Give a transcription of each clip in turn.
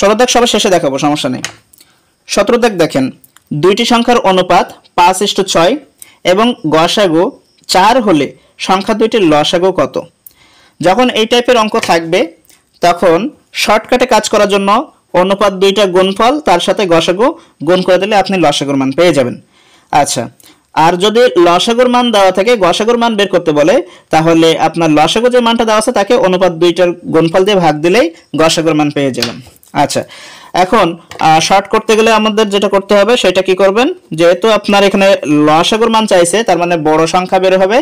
ষোলো সবার শেষে দেখাবো সমস্যা নেই সতেরো দেখেন দুইটি সংখ্যার অনুপাত পাঁচ ইষ্ট ছয় এবং গসাগো চার হলে সংখ্যা দুইটির লসাগো কত যখন এই টাইপের অঙ্ক থাকবে তখন শর্টকাটে কাজ করার জন্য অনুপাত দুইটা গুণফল তার সাথে গসাগো গুণ করে দিলে আপনি লসাগোর মান পেয়ে যাবেন আচ্ছা আর যদি লসাগোর মান দেওয়া থাকে গসাগোর মান বের করতে বলে তাহলে আপনার লসাগো যে মানটা দেওয়া আছে তাকে অনুপাত দুইটার গুণফল দিয়ে ভাগ দিলেই গসাগোর মান পেয়ে যাবেন আচ্ছা এখন শর্ট করতে গেলে আমাদের যেটা করতে হবে সেটা কি করবেন যেহেতু আপনার এখানে লসাগুর মান চাইছে তার মানে বড় সংখ্যা বের হবে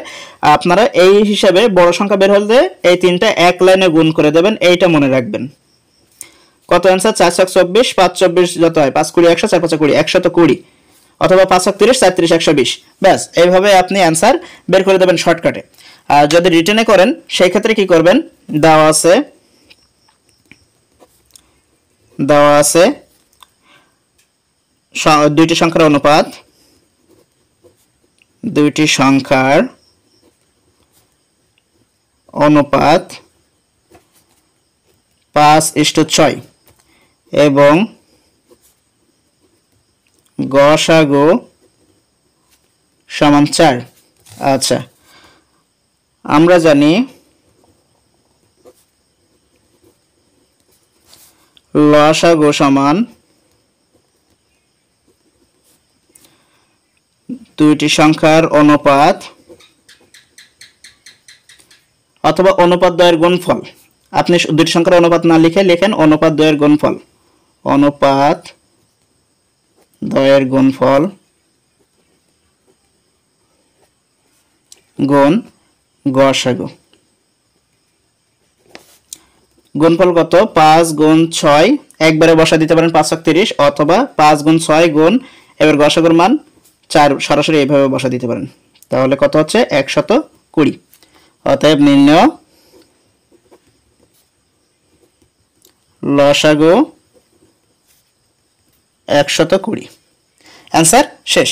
আপনারা এই হিসাবে বড় সংখ্যা বের হলে এই তিনটা এক লাইনে গুণ করে দেবেন এইটা মনে রাখবেন কত অ্যান্সার চার সাত চব্বিশ পাঁচ চব্বিশ যত হয় পাঁচ কুড়ি একশো চার পাঁচ কুড়ি একশত কুড়ি অথবা পাঁচ তিরিশ চার একশো বিশ ব্যাস এইভাবে আপনি অ্যান্সার বের করে দেবেন শর্টকাটে আর যদি রিটার্নে করেন সেই ক্ষেত্রে কি করবেন দেওয়া আছে দেওয়া আছে দুইটি সংখ্যার অনুপাত দুইটি সংখ্যার অনুপাত পাঁচ ইষ্ট ছয় এবং গসাগো সমান চার আচ্ছা আমরা জানি লসাগু সমান দুইটি সংখ্যার অনুপাত অথবা অনুপাত দ্বয়ের গুণফল আপনি দুইটি সংখ্যার অনুপাত না লিখে লেখেন অনুপাত দ্বয়ের গুণফল অনুপাত দ্বয়ের গুণফল গুণ গসাগু গুণফল কত পাঁচ গুণ ছয় একবারে বসা দিতে পারেন পাঁচ তিরিশ অথবা পাঁচ গুণ ছয় গুণ এবার গসাগর মান চার সরাসরি এইভাবে বসা দিতে পারেন তাহলে কত হচ্ছে একশত কুড়ি অতএব নির্ণয় লসাগু একশত কুড়ি অ্যান্সার শেষ